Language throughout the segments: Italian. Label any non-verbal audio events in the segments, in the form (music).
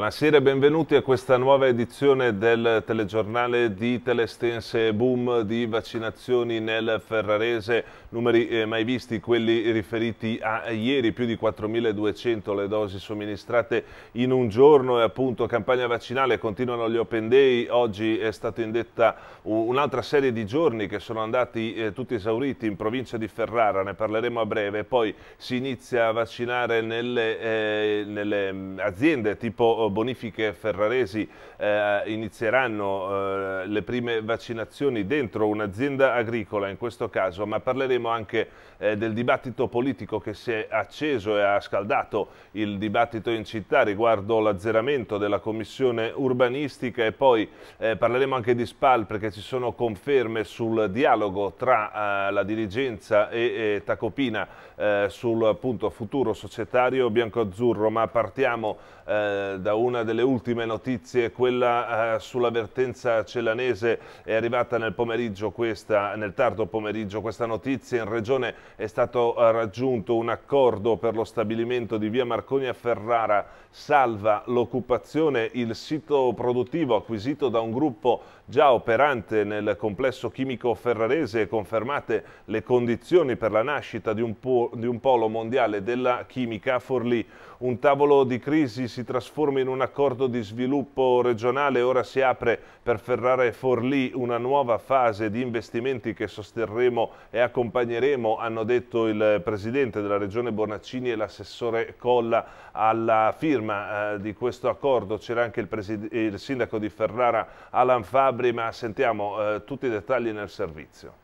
Buonasera e benvenuti a questa nuova edizione del telegiornale di Telestense Boom di vaccinazioni nel Ferrarese, numeri eh, mai visti, quelli riferiti a ieri, più di 4.200 le dosi somministrate in un giorno e appunto campagna vaccinale, continuano gli open day, oggi è stata indetta un'altra serie di giorni che sono andati eh, tutti esauriti in provincia di Ferrara, ne parleremo a breve, poi si inizia a vaccinare nelle, eh, nelle mm, aziende tipo oh, bonifiche ferraresi eh, inizieranno eh, le prime vaccinazioni dentro un'azienda agricola in questo caso, ma parleremo anche eh, del dibattito politico che si è acceso e ha scaldato il dibattito in città riguardo l'azzeramento della commissione urbanistica e poi eh, parleremo anche di SPAL perché ci sono conferme sul dialogo tra eh, la dirigenza e, e Tacopina eh, sul appunto, futuro societario bianco-azzurro, ma partiamo da un una delle ultime notizie, quella eh, sull'avvertenza celanese, è arrivata nel pomeriggio questa, nel tardo pomeriggio questa notizia, in regione è stato eh, raggiunto un accordo per lo stabilimento di via Marconi a Ferrara, salva l'occupazione, il sito produttivo acquisito da un gruppo già operante nel complesso chimico ferrarese e confermate le condizioni per la nascita di un, po di un polo mondiale della chimica a Forlì. Un tavolo di crisi si trasforma in un accordo di sviluppo regionale, ora si apre per Ferrara e Forlì una nuova fase di investimenti che sosterremo e accompagneremo, hanno detto il Presidente della Regione Bonaccini e l'assessore Colla alla firma eh, di questo accordo. C'era anche il, il, Sindaco di Ferrara Alan Fabri, ma sentiamo eh, tutti i dettagli nel servizio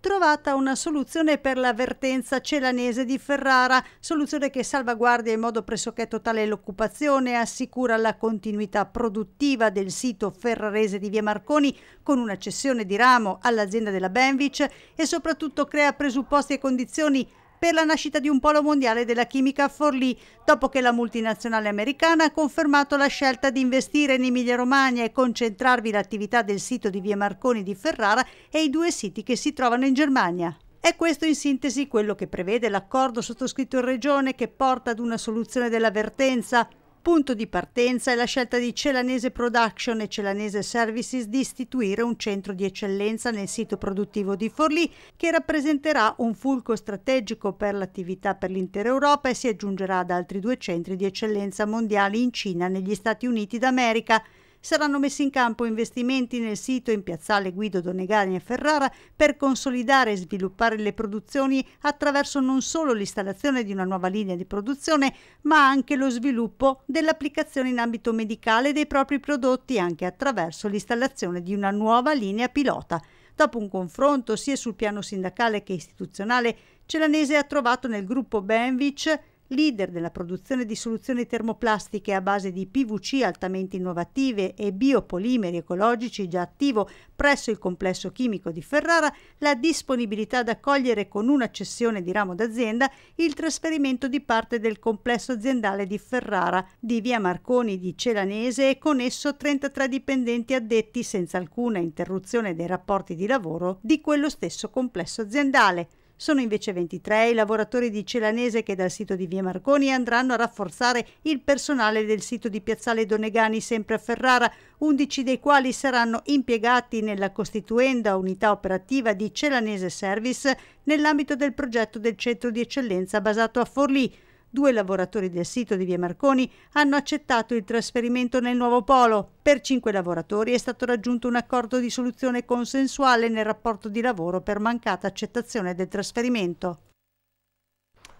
trovata una soluzione per la vertenza celanese di Ferrara, soluzione che salvaguardia in modo pressoché totale l'occupazione e assicura la continuità produttiva del sito ferrarese di Via Marconi con una cessione di ramo all'azienda della Benvic e soprattutto crea presupposti e condizioni per la nascita di un polo mondiale della chimica a Forlì, dopo che la multinazionale americana ha confermato la scelta di investire in Emilia-Romagna e concentrarvi l'attività del sito di Via Marconi di Ferrara e i due siti che si trovano in Germania. È questo in sintesi quello che prevede l'accordo sottoscritto in Regione che porta ad una soluzione dell'avvertenza punto di partenza è la scelta di Celanese Production e Celanese Services di istituire un centro di eccellenza nel sito produttivo di Forlì che rappresenterà un fulcro strategico per l'attività per l'intera Europa e si aggiungerà ad altri due centri di eccellenza mondiali in Cina e negli Stati Uniti d'America. Saranno messi in campo investimenti nel sito in piazzale Guido Donegani a Ferrara per consolidare e sviluppare le produzioni attraverso non solo l'installazione di una nuova linea di produzione, ma anche lo sviluppo dell'applicazione in ambito medicale dei propri prodotti anche attraverso l'installazione di una nuova linea pilota. Dopo un confronto sia sul piano sindacale che istituzionale, Celanese ha trovato nel gruppo Benvich leader nella produzione di soluzioni termoplastiche a base di PVC altamente innovative e biopolimeri ecologici già attivo presso il complesso chimico di Ferrara, la disponibilità ad accogliere con una cessione di ramo d'azienda il trasferimento di parte del complesso aziendale di Ferrara di via Marconi di Celanese e con esso 33 dipendenti addetti senza alcuna interruzione dei rapporti di lavoro di quello stesso complesso aziendale. Sono invece 23 i lavoratori di Celanese che dal sito di Via Marconi andranno a rafforzare il personale del sito di Piazzale Donegani sempre a Ferrara, 11 dei quali saranno impiegati nella costituenda unità operativa di Celanese Service nell'ambito del progetto del centro di eccellenza basato a Forlì. Due lavoratori del sito di Via Marconi hanno accettato il trasferimento nel nuovo polo. Per cinque lavoratori è stato raggiunto un accordo di soluzione consensuale nel rapporto di lavoro per mancata accettazione del trasferimento.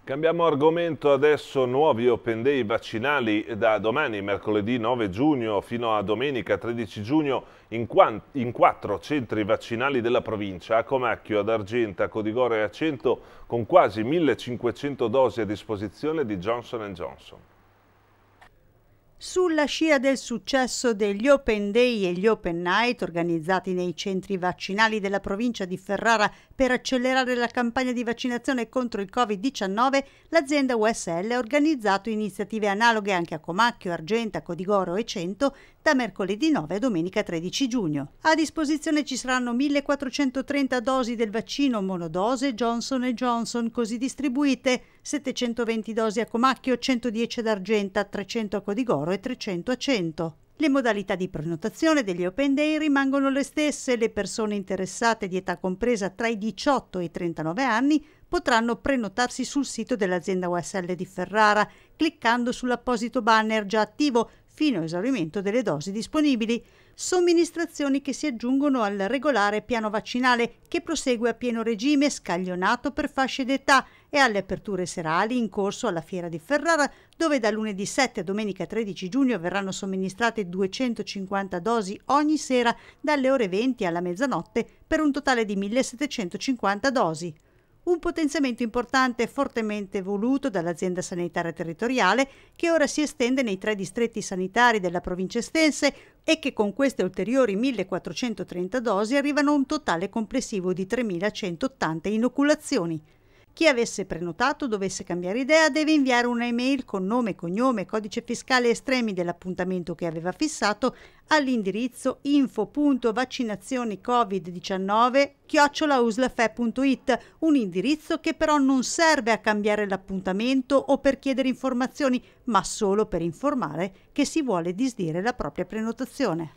Cambiamo argomento adesso, nuovi open day vaccinali da domani, mercoledì 9 giugno fino a domenica 13 giugno in, in quattro centri vaccinali della provincia, a Comacchio, ad Argenta, a Codigore e a Cento, con quasi 1500 dosi a disposizione di Johnson Johnson. Sulla scia del successo degli Open Day e gli Open Night organizzati nei centri vaccinali della provincia di Ferrara per accelerare la campagna di vaccinazione contro il Covid-19, l'azienda USL ha organizzato iniziative analoghe anche a Comacchio, Argenta, Codigoro e Cento da mercoledì 9 a domenica 13 giugno. A disposizione ci saranno 1430 dosi del vaccino monodose Johnson Johnson così distribuite 720 dosi a Comacchio, 110 ad Argenta, 300 a Codigoro e 300 a 100. Le modalità di prenotazione degli Open Day rimangono le stesse, le persone interessate di età compresa tra i 18 e i 39 anni potranno prenotarsi sul sito dell'azienda USL di Ferrara cliccando sull'apposito banner già attivo fino a esaurimento delle dosi disponibili, somministrazioni che si aggiungono al regolare piano vaccinale che prosegue a pieno regime scaglionato per fasce d'età e alle aperture serali in corso alla Fiera di Ferrara, dove da lunedì 7 a domenica 13 giugno verranno somministrate 250 dosi ogni sera dalle ore 20 alla mezzanotte per un totale di 1750 dosi un potenziamento importante e fortemente voluto dall'azienda sanitaria territoriale che ora si estende nei tre distretti sanitari della provincia estense e che con queste ulteriori 1430 dosi arrivano a un totale complessivo di 3180 inoculazioni. Chi avesse prenotato dovesse cambiare idea deve inviare un'email con nome, cognome, codice fiscale estremi dell'appuntamento che aveva fissato all'indirizzo info.vaccinazionicovid19 chiocciolauslfe.it, un indirizzo che però non serve a cambiare l'appuntamento o per chiedere informazioni, ma solo per informare che si vuole disdire la propria prenotazione.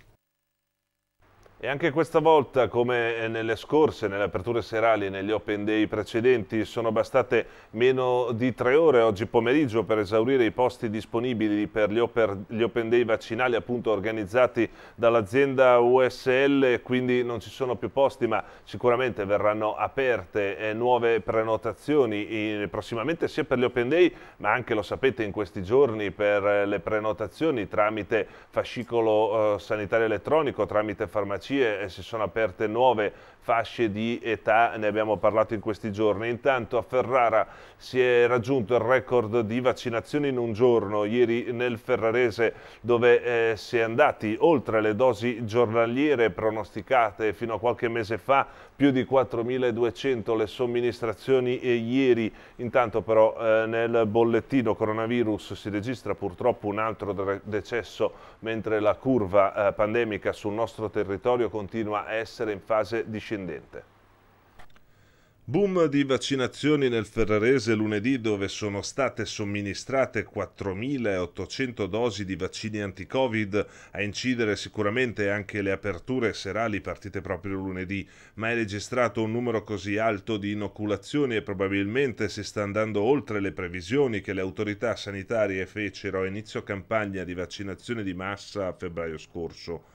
E anche questa volta, come eh, nelle scorse, nelle aperture serali negli open day precedenti, sono bastate meno di tre ore oggi pomeriggio per esaurire i posti disponibili per gli open, day vaccinali appunto organizzati dall'azienda USL, quindi non ci sono più posti, ma sicuramente verranno aperte eh, nuove prenotazioni eh, prossimamente sia per gli open day, ma anche, lo sapete, in questi giorni per le prenotazioni tramite fascicolo sanitario elettronico, tramite farmacia corsie e si sono aperte nuove fasce di età, ne abbiamo parlato in questi giorni. Intanto a Ferrara si è raggiunto il record di vaccinazioni in un giorno, ieri nel Ferrarese dove eh, si è andati oltre le dosi giornaliere pronosticate fino a qualche mese fa, più di 4.200 le somministrazioni e ieri. Intanto però eh, nel bollettino coronavirus si registra purtroppo un altro decesso mentre la curva eh, pandemica sul nostro territorio continua a essere in fase di discendente discendente. Boom di vaccinazioni nel Ferrarese lunedì dove sono state somministrate 4.800 dosi di vaccini anti-Covid, a incidere sicuramente anche le aperture serali partite proprio lunedì, ma è registrato un numero così alto di inoculazioni e probabilmente si sta andando oltre le previsioni che le autorità sanitarie fecero a inizio campagna di vaccinazione di massa a febbraio scorso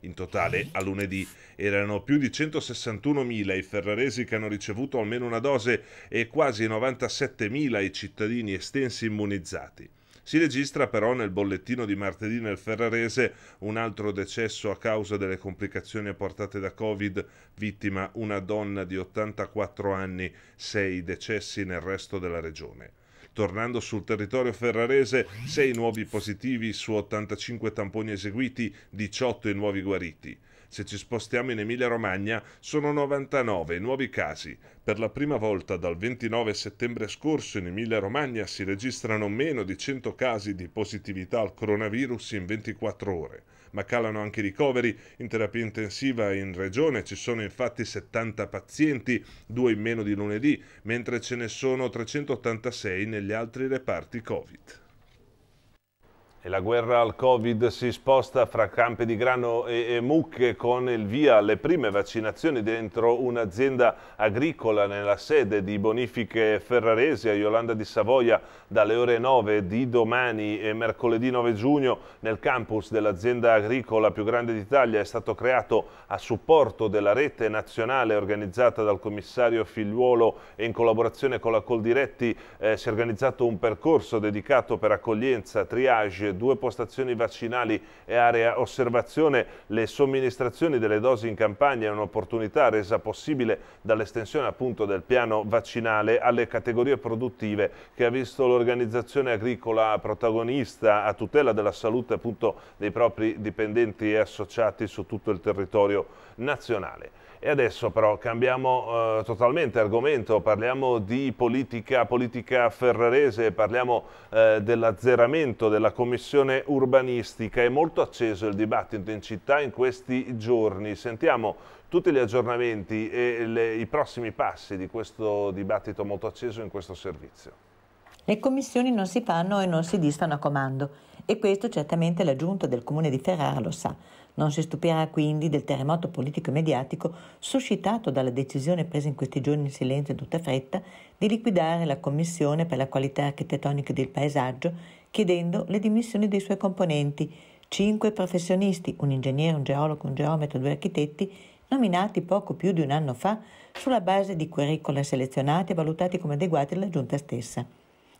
in totale a lunedì. Erano più di 161.000 i ferraresi che hanno ricevuto almeno una dose e quasi 97.000 i cittadini estensi immunizzati. Si registra però nel bollettino di martedì nel Ferrarese un altro decesso a causa delle complicazioni apportate da Covid, vittima una donna di 84 anni, sei decessi nel resto della regione. Tornando sul territorio ferrarese, 6 nuovi positivi su 85 tamponi eseguiti, 18 i nuovi guariti. Se ci spostiamo in Emilia-Romagna, sono 99 i nuovi casi. Per la prima volta dal 29 settembre scorso in Emilia-Romagna si registrano meno di 100 casi di positività al coronavirus in 24 ore. Ma calano anche i ricoveri. In terapia intensiva in regione ci sono infatti 70 pazienti, due in meno di lunedì, mentre ce ne sono 386 negli altri reparti Covid. E la guerra al Covid si sposta fra campi di grano e, e mucche con il via alle prime vaccinazioni dentro un'azienda agricola nella sede di Bonifiche Ferraresi a Yolanda di Savoia dalle ore 9 di domani e mercoledì 9 giugno nel campus dell'azienda agricola più grande d'Italia è stato creato a supporto della rete nazionale organizzata dal commissario Figliuolo e in collaborazione con la Coldiretti eh, si è organizzato un percorso dedicato per accoglienza, triage due postazioni vaccinali e area osservazione, le somministrazioni delle dosi in campagna è un'opportunità resa possibile dall'estensione appunto del piano vaccinale alle categorie produttive che ha visto l'organizzazione agricola protagonista a tutela della salute appunto dei propri dipendenti e associati su tutto il territorio nazionale. E adesso però cambiamo eh, totalmente argomento, parliamo di politica, politica ferrarese, parliamo eh, dell'azzeramento della commissione urbanistica. È molto acceso il dibattito in città in questi giorni. Sentiamo tutti gli aggiornamenti e le, i prossimi passi di questo dibattito molto acceso in questo servizio. Le commissioni non si fanno e non si distano a comando e questo certamente la giunta del comune di Ferrara lo sa. Non si stupirà quindi del terremoto politico e mediatico suscitato dalla decisione presa in questi giorni in silenzio e tutta fretta di liquidare la Commissione per la qualità architettonica del paesaggio chiedendo le dimissioni dei suoi componenti, cinque professionisti, un ingegnere, un geologo, un geometro, due architetti, nominati poco più di un anno fa sulla base di curricula selezionati e valutati come adeguati dalla Giunta stessa.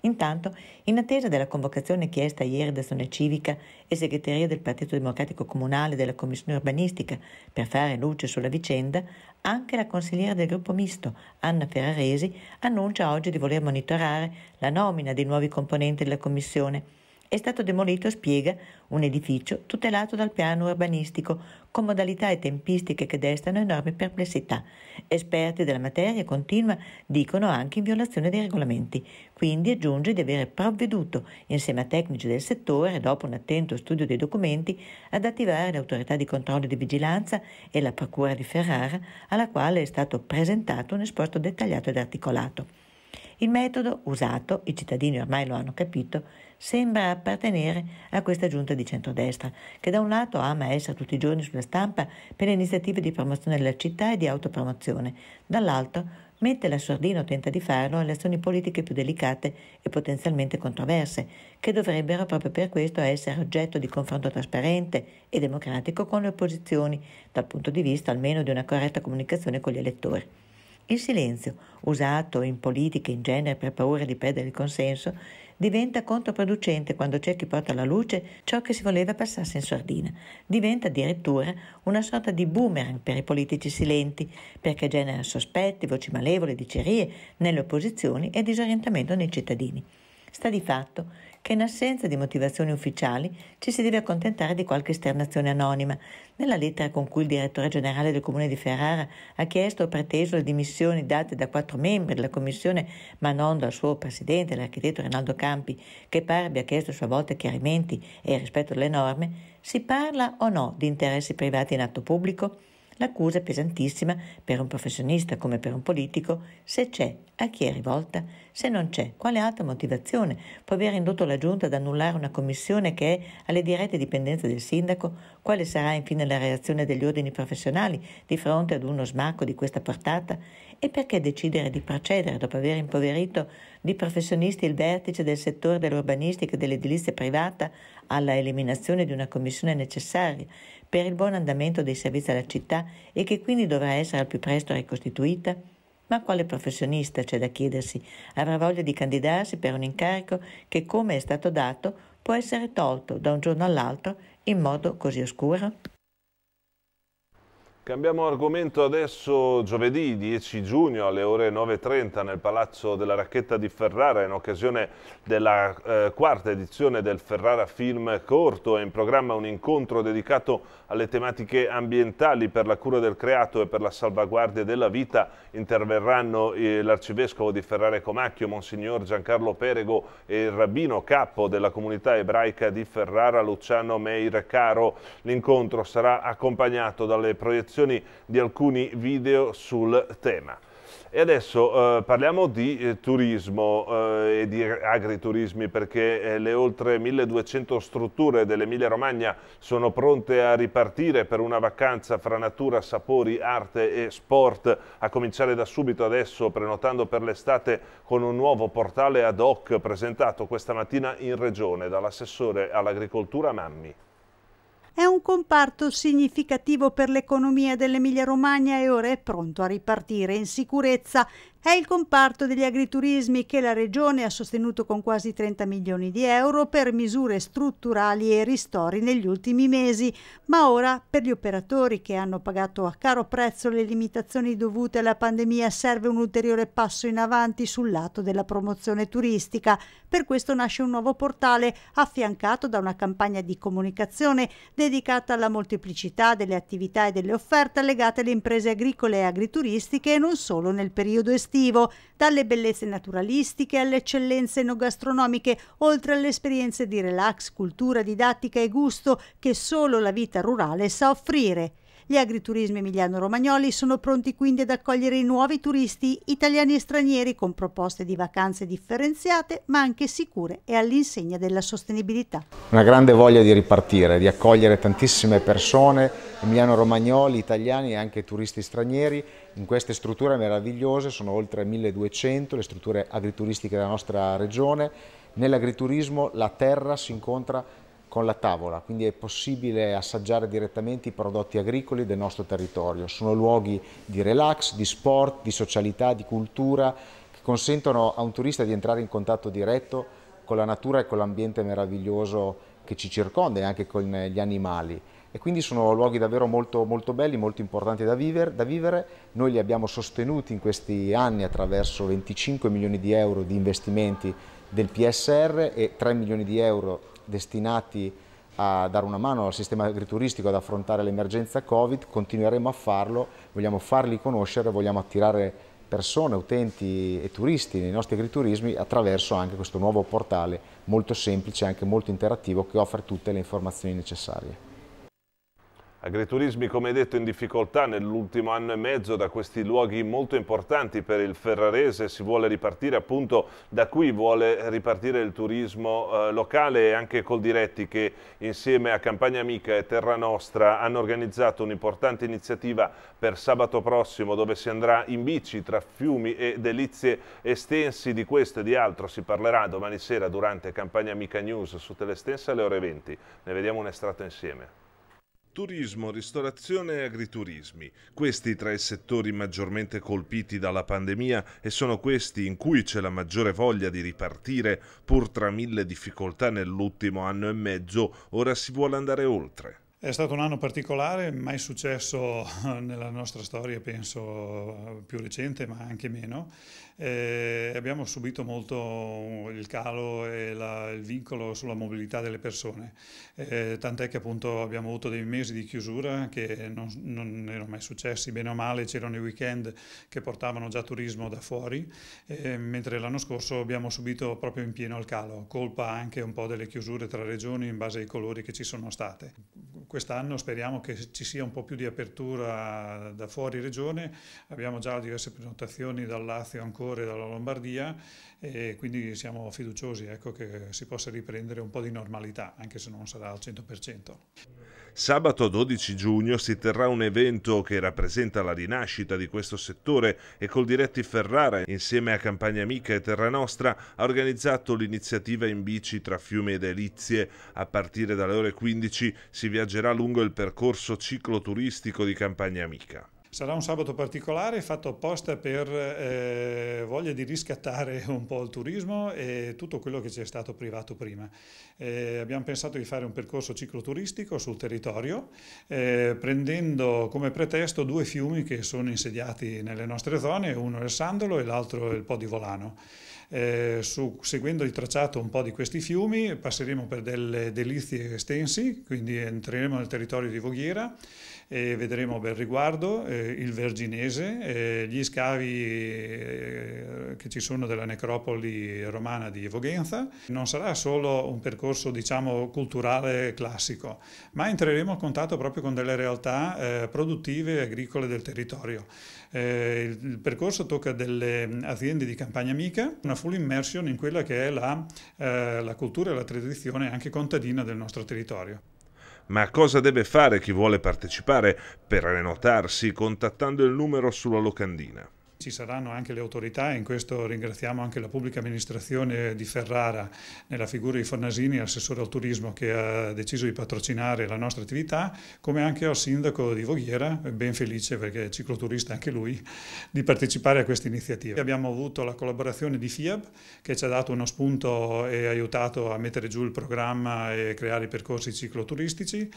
Intanto, in attesa della convocazione chiesta ieri da Sone Civica e Segreteria del Partito Democratico Comunale della Commissione Urbanistica per fare luce sulla vicenda, anche la consigliera del gruppo misto, Anna Ferraresi, annuncia oggi di voler monitorare la nomina dei nuovi componenti della Commissione è stato demolito, spiega, un edificio tutelato dal piano urbanistico, con modalità e tempistiche che destano enorme perplessità. Esperti della materia continua dicono anche in violazione dei regolamenti, quindi aggiunge di aver provveduto, insieme a tecnici del settore, dopo un attento studio dei documenti, ad attivare l'autorità di controllo e di vigilanza e la Procura di Ferrara, alla quale è stato presentato un esposto dettagliato ed articolato. Il metodo usato, i cittadini ormai lo hanno capito, sembra appartenere a questa giunta di centrodestra, che da un lato ama essere tutti i giorni sulla stampa per le iniziative di promozione della città e di autopromozione, dall'altro mette la sordina o tenta di farlo alle azioni politiche più delicate e potenzialmente controverse, che dovrebbero proprio per questo essere oggetto di confronto trasparente e democratico con le opposizioni, dal punto di vista almeno di una corretta comunicazione con gli elettori. Il silenzio, usato in politica in genere per paura di perdere il consenso, diventa controproducente quando c'è chi porta alla luce ciò che si voleva passasse in sordina. Diventa addirittura una sorta di boomerang per i politici silenti, perché genera sospetti, voci malevole, dicerie nelle opposizioni e disorientamento nei cittadini. Sta di fatto che in assenza di motivazioni ufficiali ci si deve accontentare di qualche esternazione anonima. Nella lettera con cui il direttore generale del comune di Ferrara ha chiesto o preteso le dimissioni date da quattro membri della commissione, ma non dal suo presidente, l'architetto Rinaldo Campi, che pare abbia chiesto a sua volta chiarimenti e rispetto alle norme, si parla o no di interessi privati in atto pubblico? L'accusa è pesantissima per un professionista come per un politico, se c'è, a chi è rivolta? Se non c'è, quale altra motivazione può aver indotto la Giunta ad annullare una commissione che è alle dirette dipendenze del sindaco? Quale sarà infine la reazione degli ordini professionali di fronte ad uno smacco di questa portata? E perché decidere di procedere dopo aver impoverito di professionisti il vertice del settore dell'urbanistica e dell'edilizia privata alla eliminazione di una commissione necessaria per il buon andamento dei servizi alla città e che quindi dovrà essere al più presto ricostituita? Ma quale professionista, c'è da chiedersi, avrà voglia di candidarsi per un incarico che, come è stato dato, può essere tolto da un giorno all'altro in modo così oscuro? Cambiamo argomento adesso giovedì 10 giugno alle ore 9.30 nel Palazzo della Racchetta di Ferrara in occasione della eh, quarta edizione del Ferrara Film Corto. È in programma un incontro dedicato alle tematiche ambientali per la cura del creato e per la salvaguardia della vita. Interverranno eh, l'arcivescovo di Ferrara e Comacchio, Monsignor Giancarlo Perego e il rabbino capo della comunità ebraica di Ferrara, Luciano Meir Caro. L'incontro sarà accompagnato dalle proiezioni registrazioni di alcuni video sul tema. E adesso eh, parliamo di eh, turismo eh, e di agriturismi perché eh, le oltre 1200 strutture dell'Emilia Romagna sono pronte a ripartire per una vacanza fra natura, sapori, arte e sport a cominciare da subito adesso prenotando per l'estate con un nuovo portale ad hoc presentato questa mattina in regione dall'assessore all'agricoltura Mammi. È un comparto significativo per l'economia dell'Emilia Romagna e ora è pronto a ripartire in sicurezza è il comparto degli agriturismi che la Regione ha sostenuto con quasi 30 milioni di euro per misure strutturali e ristori negli ultimi mesi, ma ora per gli operatori che hanno pagato a caro prezzo le limitazioni dovute alla pandemia serve un ulteriore passo in avanti sul lato della promozione turistica. Per questo nasce un nuovo portale affiancato da una campagna di comunicazione dedicata alla molteplicità delle attività e delle offerte legate alle imprese agricole e agrituristiche e non solo nel periodo estivo estivo, dalle bellezze naturalistiche alle eccellenze enogastronomiche, oltre alle esperienze di relax, cultura, didattica e gusto che solo la vita rurale sa offrire. Gli agriturismi emiliano-romagnoli sono pronti quindi ad accogliere i nuovi turisti italiani e stranieri con proposte di vacanze differenziate ma anche sicure e all'insegna della sostenibilità. Una grande voglia di ripartire, di accogliere tantissime persone, emiliano-romagnoli, italiani e anche turisti stranieri in queste strutture meravigliose, sono oltre 1200 le strutture agrituristiche della nostra regione, nell'agriturismo la terra si incontra con la tavola, quindi è possibile assaggiare direttamente i prodotti agricoli del nostro territorio. Sono luoghi di relax, di sport, di socialità, di cultura, che consentono a un turista di entrare in contatto diretto con la natura e con l'ambiente meraviglioso che ci circonda e anche con gli animali e quindi sono luoghi davvero molto, molto belli, molto importanti da, viver, da, vivere. Noi li abbiamo sostenuti in questi anni attraverso 25 milioni di euro di investimenti del PSR e 3 milioni di euro destinati a dare una mano al sistema agrituristico ad affrontare l'emergenza Covid, continueremo a farlo, vogliamo farli conoscere, vogliamo attirare persone, utenti e turisti nei nostri agriturismi attraverso anche questo nuovo portale molto semplice e anche molto interattivo che offre tutte le informazioni necessarie. Agriturismi, come detto, in difficoltà nell'ultimo anno e mezzo da questi luoghi molto importanti per il Ferrarese, si vuole ripartire appunto da qui, vuole ripartire il turismo eh, locale e anche col diretti che insieme a Campagna Amica e Terra Nostra hanno organizzato un'importante iniziativa per sabato prossimo dove si andrà in bici tra fiumi e delizie estensi di questo e di altro si parlerà domani sera durante Campagna Amica News su Telestensa alle ore 20. Ne vediamo un estratto insieme turismo, ristorazione e agriturismi. Questi tra i settori maggiormente colpiti dalla pandemia e sono questi in cui c'è la maggiore voglia di ripartire, pur tra mille difficoltà nell'ultimo anno e mezzo, ora si vuole andare oltre. È stato un anno particolare, mai successo (laughs) nella nostra storia, penso più recente, ma anche meno. Eh, abbiamo subito molto il calo e la, il vincolo sulla mobilità delle persone, eh, tant'è che appunto abbiamo avuto dei mesi di chiusura che non, non erano mai successi, bene o male c'erano i weekend che portavano già turismo da fuori, eh, mentre l'anno scorso abbiamo subito proprio in pieno il calo, colpa anche un po' delle chiusure tra regioni in base ai colori che ci sono state quest'anno speriamo che ci sia un po' più di apertura da fuori regione, abbiamo già diverse prenotazioni dal Lazio ancora e dalla Lombardia e quindi siamo fiduciosi ecco, che si possa riprendere un po' di normalità, anche se non sarà al 100%. Sabato 12 giugno si terrà un evento che rappresenta la rinascita di questo settore e col Diretti Ferrara, insieme a Campagna Amica e Terra Nostra, ha organizzato l'iniziativa in bici tra fiumi ed Elizie. A partire dalle ore 15 si viaggerà lungo il percorso cicloturistico di Campagna Amica. Sarà un sabato particolare fatto apposta per eh, voglia di riscattare (laughs) un po' il turismo e tutto quello che ci è stato privato prima. Eh, abbiamo pensato di fare un percorso cicloturistico sul territorio eh, prendendo come pretesto due fiumi che sono insediati nelle nostre zone, uno è il Sandolo e l'altro è il Po di Volano. Eh, su, seguendo il tracciato un po' di questi fiumi passeremo per delle delizie estensi, quindi entreremo nel territorio di Voghiera e vedremo bel riguardo, eh, il Verginese, eh, gli scavi eh, che ci sono della necropoli romana di Voghenza. Non sarà solo un percorso diciamo, culturale classico, ma entreremo a contatto proprio con delle realtà eh, produttive e agricole del territorio. Eh, il, il, percorso tocca delle aziende di campagna amica, una full immersion in quella che è la, eh, la cultura e la tradizione anche contadina del nostro territorio. Ma cosa deve fare chi vuole partecipare per prenotarsi contattando il numero sulla locandina? Ci saranno anche le autorità e in questo ringraziamo anche la pubblica amministrazione di Ferrara nella figura di Fornasini, assessore al turismo che ha deciso di patrocinare la nostra attività, come anche al sindaco di Voghiera, ben felice perché è cicloturista anche lui, di partecipare a questa iniziativa. Abbiamo avuto la collaborazione di FIAB che ci ha dato uno spunto e aiutato a mettere giù il programma e creare i percorsi cicloturistici.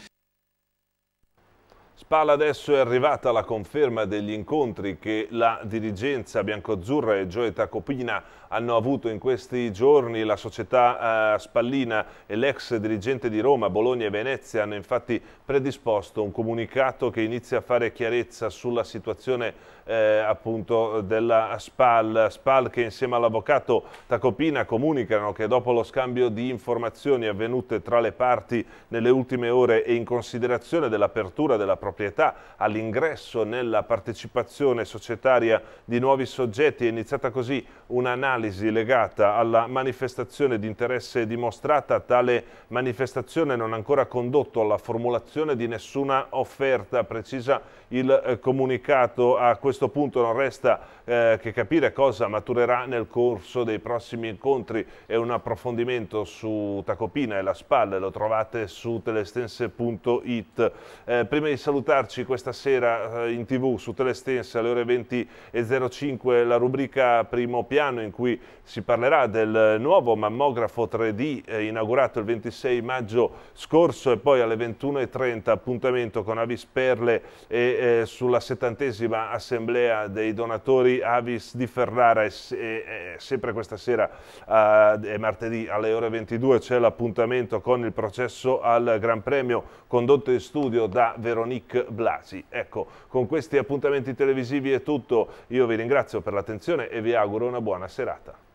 Spalla adesso è arrivata la conferma degli incontri che la dirigenza biancoazzurra e Gioeta Tacopina hanno avuto in questi giorni. La società eh, Spallina e l'ex dirigente di Roma, Bologna e Venezia hanno infatti predisposto un comunicato che inizia a fare chiarezza sulla situazione eh, appunto della Spal. Spal che insieme all'avvocato Tacopina comunicano che dopo lo scambio di informazioni avvenute tra le parti nelle ultime ore e in considerazione dell'apertura della procura proprietà, all'ingresso nella partecipazione societaria di nuovi soggetti. È iniziata così un'analisi legata alla manifestazione di interesse dimostrata. Tale manifestazione non ha ancora condotto alla formulazione di nessuna offerta, precisa il eh, comunicato. A questo punto non resta eh, che capire cosa maturerà nel corso dei prossimi incontri e un approfondimento su Tacopina e la Spalle lo trovate su telestense.it. Eh, prima di salutare salutarci questa sera eh, in tv su Telestense alle ore 20.05 la rubrica Primo Piano in cui si parlerà del nuovo mammografo 3D eh, inaugurato il 26 maggio scorso e poi alle 21.30 appuntamento con Avis Perle e eh, sulla settantesima assemblea dei donatori Avis di Ferrara e, sempre questa sera eh, martedì alle ore 22 c'è l'appuntamento con il processo al Gran Premio condotto in studio da Veronica Nick Blasi. Ecco, con questi appuntamenti televisivi è tutto, io vi ringrazio per l'attenzione e vi auguro una buona serata.